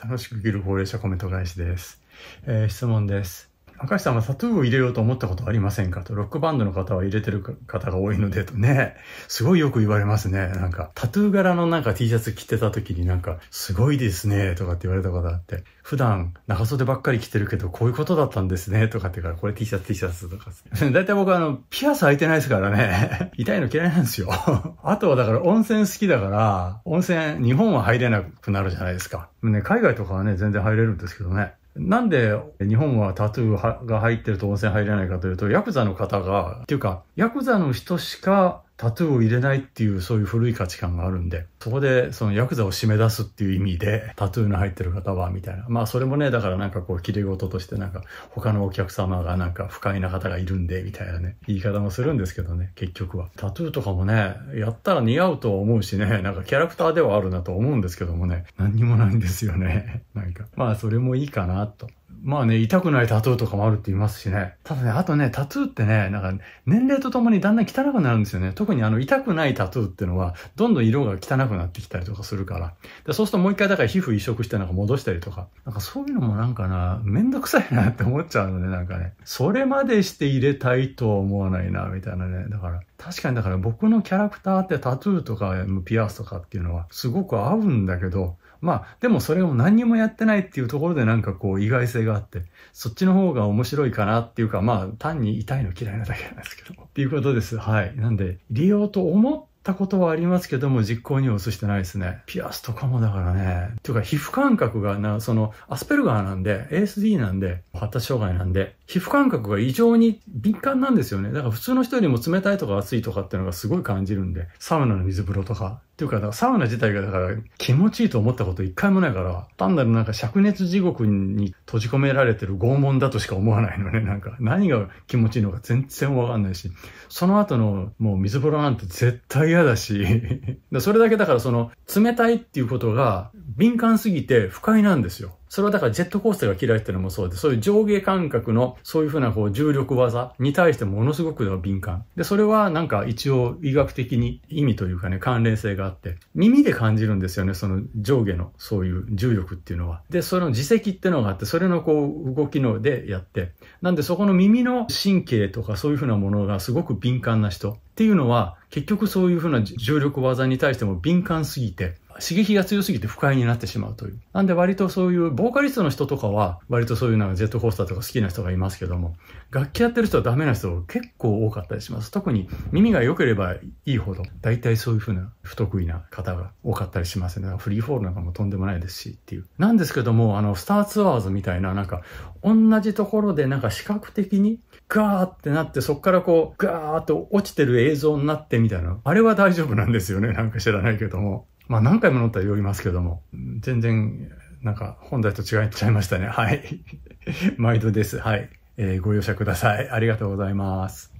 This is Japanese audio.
楽しく生きる高齢者コメント返しです。えー、質問です。明石さんはタトゥーを入れようと思ったことありませんかと、ロックバンドの方は入れてる方が多いのでとね、すごいよく言われますね。なんか、タトゥー柄のなんか T シャツ着てた時になんか、すごいですね、とかって言われたことあって、普段長袖ばっかり着てるけど、こういうことだったんですね、とかってから、これ T シャツ T シャツとか。だいたい僕あの、ピアス開いてないですからね、痛いの嫌いなんですよ。あとはだから温泉好きだから、温泉、日本は入れなくなるじゃないですか。ね、海外とかはね、全然入れるんですけどね。なんで日本はタトゥーが入ってると温泉入れないかというと、ヤクザの方が、っていうか、ヤクザの人しかタトゥーを入れないっていうそういう古い価値観があるんで、そこでそのヤクザを締め出すっていう意味で、タトゥーの入ってる方は、みたいな。まあそれもね、だからなんかこう、切れ事としてなんか、他のお客様がなんか不快な方がいるんで、みたいなね、言い方もするんですけどね、結局は。タトゥーとかもね、やったら似合うと思うしね、なんかキャラクターではあるなと思うんですけどもね、何にもないんですよね。なんか、まあそれもいいかなと。まあね、痛くないタトゥーとかもあるって言いますしね。ただね、あとね、タトゥーってね、なんか年齢とともにだんだん汚くなるんですよね。特にあの痛くないタトゥーっていうのは、どんどん色が汚くなってきたりとかするから。でそうするともう一回だから皮膚移植してなんか戻したりとか。なんかそういうのもなんかな、めんどくさいなって思っちゃうのね、なんかね。それまでして入れたいとは思わないな、みたいなね。だから、確かにだから僕のキャラクターってタトゥーとかピアスとかっていうのはすごく合うんだけど、まあ、でもそれを何にもやってないっていうところでなんかこう意外性があって、そっちの方が面白いかなっていうか、まあ、単に痛いの嫌いなだけなんですけども。っていうことです。はい。なんで、利用と思ったことはありますけども、実行には移してないですね。ピアスとかもだからね。というか、皮膚感覚がな、その、アスペルガーなんで、ASD なんで、発達障害なんで、皮膚感覚が異常に敏感なんですよね。だから普通の人よりも冷たいとか暑いとかっていうのがすごい感じるんで、サウナの水風呂とかていうか、かサウナ自体がだから気持ちいいと思ったこと一回もないから、単なるなんか灼熱地獄に閉じ込められてる拷問だとしか思わないのね。なんか何が気持ちいいのか全然わかんないし、その後のもう水風呂なんて絶対嫌だし、それだけだからその冷たいっていうことが敏感すぎて不快なんですよ。それはだからジェットコースターが嫌いっていうのもそうで、そういう上下感覚の、そういうふうなこう重力技に対してものすごく敏感。で、それはなんか一応医学的に意味というかね、関連性があって、耳で感じるんですよね、その上下のそういう重力っていうのは。で、その耳石っていうのがあって、それのこう動きのでやって、なんでそこの耳の神経とかそういうふうなものがすごく敏感な人っていうのは、結局そういうふうな重力技に対しても敏感すぎて、刺激が強すぎて不快になってしまうという。なんで割とそういう、ボーカリストの人とかは、割とそういうなんかジェットコースターとか好きな人がいますけども、楽器やってる人はダメな人結構多かったりします。特に耳が良ければいいほど、大体そういうふうな不得意な方が多かったりしますね。フリーフォールなんかもとんでもないですしっていう。なんですけども、あの、スターツアーズみたいな、なんか、同じところでなんか視覚的にガーってなって、そっからこう、ガーって落ちてる映像になってみたいな。あれは大丈夫なんですよね。なんか知らないけども。まあ何回も乗ったら酔いますけども、全然、なんか本題と違っちゃいましたね。はい。毎度です。はい、えー、ご容赦ください。ありがとうございます。